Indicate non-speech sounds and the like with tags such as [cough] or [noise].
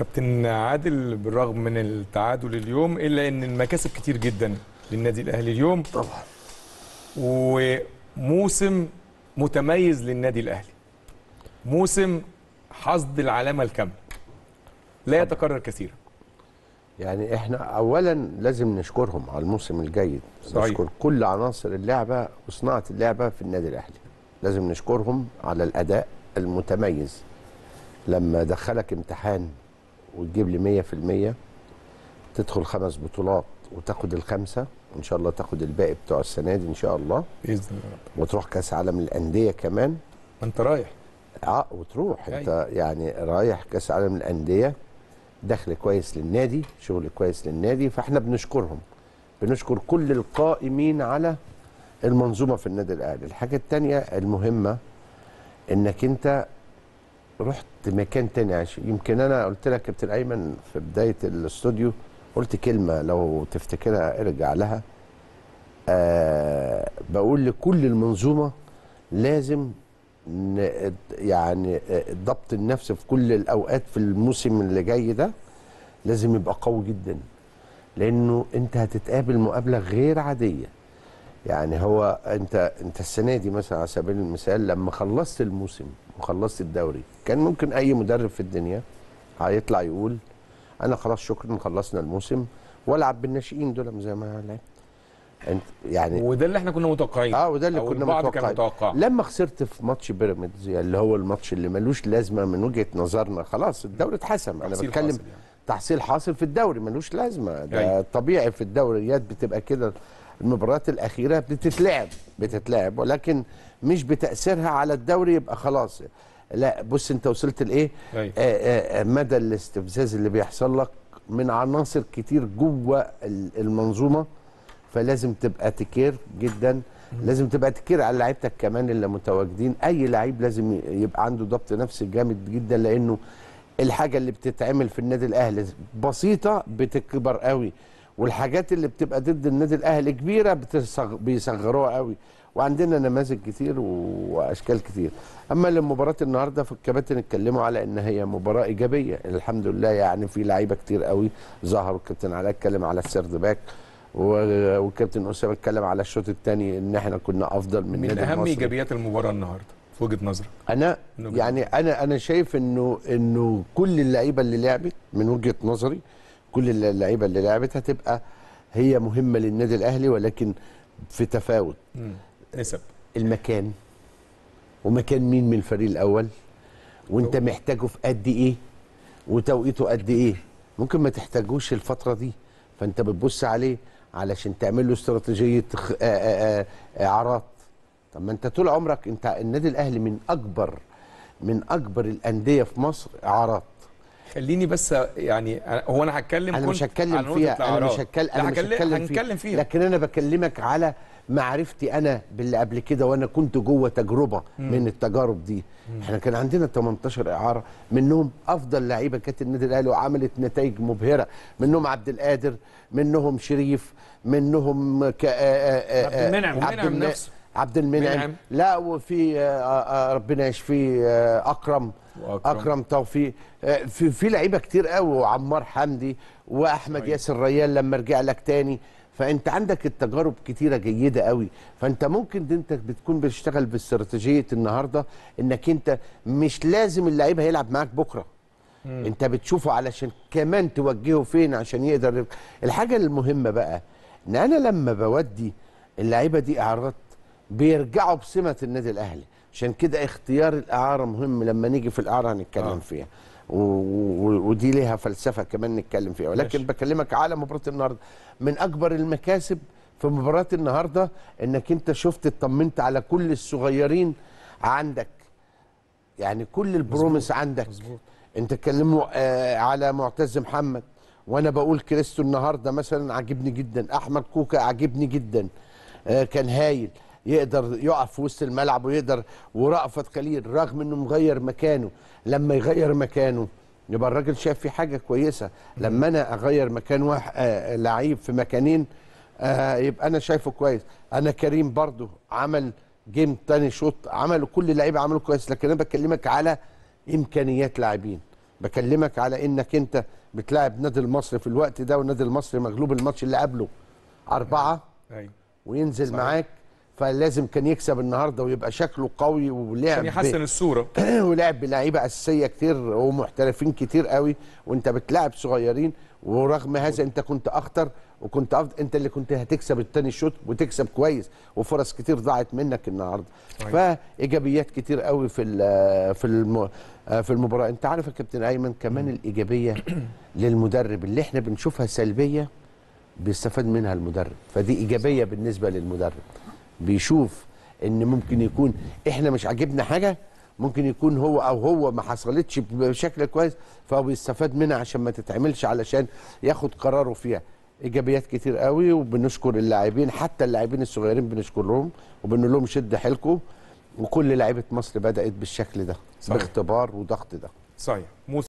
كابتن عادل بالرغم من التعادل اليوم الا ان المكاسب كتير جدا للنادي الاهلي اليوم طبعا وموسم متميز للنادي الاهلي موسم حصد العلامه الكامله لا يتكرر كثيرا يعني احنا اولا لازم نشكرهم على الموسم الجيد صحيح. نشكر كل عناصر اللعبه وصناعه اللعبه في النادي الاهلي لازم نشكرهم على الاداء المتميز لما دخلك امتحان وتجيب لي 100% تدخل خمس بطولات وتاخد الخمسه ان شاء الله تاخد الباقي بتوع السنه دي ان شاء الله باذن الله وتروح كاس عالم الانديه كمان انت رايح اه وتروح انت يعني رايح كاس عالم الانديه دخل كويس للنادي شغل كويس للنادي فاحنا بنشكرهم بنشكر كل القائمين على المنظومه في النادي الاهلي الحاجه الثانيه المهمه انك انت رحت مكان تاني عايش يمكن انا قلت لك كابتن ايمن في بدايه الاستوديو قلت كلمه لو تفتكرها ارجع لها أه بقول لكل المنظومه لازم يعني آه، ضبط النفس في كل الاوقات في الموسم اللي جاي ده لازم يبقى قوي جدا لانه انت هتتقابل مقابله غير عاديه يعني هو انت انت السنه دي مثلا على سبيل المثال لما خلصت الموسم وخلصت الدوري كان ممكن اي مدرب في الدنيا هيطلع يقول انا خلاص شكرا خلصنا الموسم والعب بالناشئين دول زي ما لعبت انت يعني وده اللي احنا كنا متوقعين اه وده اللي كنا متوقعين متوقع. لما خسرت في ماتش بيراميدز اللي هو الماتش اللي ملوش لازمه من وجهه نظرنا خلاص الدوري اتحسم انا بتكلم يعني. تحصيل حاصل في الدوري ملوش لازمه ده يعني. طبيعي في الدوريات بتبقى كده المباريات الاخيره بتتلعب بتتلعب ولكن مش بتاثيرها على الدوري يبقى خلاص لا بص انت وصلت لايه أيوه. آه، آه، مدى الاستفزاز اللي بيحصل لك من عناصر كتير جوه المنظومه فلازم تبقى تكير جدا لازم تبقى تكير على لعيبتك كمان اللي متواجدين اي لعيب لازم يبقى عنده ضبط نفسي جامد جدا لانه الحاجه اللي بتتعمل في النادي الاهلي بسيطه بتكبر قوي والحاجات اللي بتبقى ضد النادي الاهلي كبيره بتصغ... بيصغروها قوي وعندنا نماذج كتير واشكال كتير اما لمباراه النهارده فالكباتن اتكلموا على ان هي مباراه ايجابيه الحمد لله يعني في لعيبه كتير قوي ظهروا الكابتن علاء اتكلم على السرد باك والكابتن اسامه اتكلم على الشوط الثاني ان احنا كنا افضل من من اهم ايجابيات المباراه النهارده في وجهه نظرك انا يعني انا انا شايف انه انه كل اللعيبه اللي لعبت من وجهه نظري كل اللعيبه اللي لعبت هتبقى هي مهمه للنادي الاهلي ولكن في تفاوت نسب المكان ومكان مين من الفريق الاول وانت محتاجه في قد ايه وتوقيته قد ايه ممكن ما تحتاجوش الفتره دي فانت بتبص عليه علشان تعمل له استراتيجيه اعارات طب ما انت طول عمرك انت النادي الاهلي من اكبر من اكبر الانديه في مصر اعارات خليني بس يعني هو انا هتكلم انا مش هتكلم فيها انا مش هتكلم انا مش هتكلم فيها. فيها لكن انا بكلمك على معرفتي انا باللي قبل كده وانا كنت جوه تجربه مم. من التجارب دي مم. احنا كان عندنا 18 اعاره منهم افضل لعيبه كانت النادي الاهلي وعملت نتائج مبهره منهم عبد القادر منهم شريف منهم عبد المنعم عبد المنعم نفسه عبد المنعم منعم. لا وفي آه، آه، آه، ربنا يشفيه اكرم وأكرم. اكرم توفيق في في لعيبه كتير قوي وعمار حمدي واحمد صحيح. ياسر ريال لما رجع لك تاني فانت عندك التجارب كتيره جيده قوي فانت ممكن انت بتكون بتشتغل باستراتيجيه النهارده انك انت مش لازم اللعيب هيلعب معاك بكره مم. انت بتشوفه علشان كمان توجهه فين عشان يقدر الحاجه المهمه بقى ان انا لما بودي اللعيبه دي اعراض بيرجعوا بسمه النادي الاهلي عشان كده اختيار الاعاره مهم لما نيجي في الاعاره هنتكلم آه. فيها ودي ليها فلسفه كمان نتكلم فيها ولكن ماشي. بكلمك على مباراه النهارده من اكبر المكاسب في مباراه النهارده انك انت شفت اطمنت على كل الصغيرين عندك يعني كل البروميس عندك مزبوط. انت تكلموا آه على معتز محمد وانا بقول كريستو النهارده مثلا عجبني جدا احمد كوكا عجبني جدا آه كان هايل يقدر يقف في وسط الملعب ويقدر ورأفت خليل رغم انه مغير مكانه لما يغير مكانه يبقى الراجل شاف في حاجه كويسه لما انا اغير مكان واحد آه لعيب في مكانين آه يبقى انا شايفه كويس انا كريم برضو عمل جيم تاني شوط عملوا كل اللعيبه عملوا كويس لكن انا بكلمك على امكانيات لاعبين بكلمك على انك انت بتلاعب نادي المصري في الوقت ده والنادي المصري مغلوب الماتش اللي قبله أربعة أيوة. وينزل معاك فلازم كان يكسب النهارده ويبقى شكله قوي ولعب عشان يحسن الصوره [clears throat] ولعب بلعيبه اساسيه كتير ومحترفين كتير قوي وانت بتلعب صغيرين ورغم هذا انت كنت اخطر وكنت أفضل انت اللي كنت هتكسب التاني شوط وتكسب كويس وفرص كتير ضاعت منك النهارده طيب. فايجابيات كتير قوي في في في المباراه انت عارف يا كابتن ايمن كمان الايجابيه [clears throat] للمدرب اللي احنا بنشوفها سلبيه بيستفاد منها المدرب فدي ايجابيه بالنسبه للمدرب بيشوف ان ممكن يكون احنا مش عاجبنا حاجه ممكن يكون هو او هو ما حصلتش بشكل كويس فهو بيستفاد منها عشان ما تتعملش علشان ياخد قراره فيها ايجابيات كتير قوي وبنشكر اللاعبين حتى اللاعبين الصغيرين بنشكرهم وبنقول لهم شد حيلكم وكل لعيبه مصر بدات بالشكل ده صحيح. باختبار وضغط ده صحيح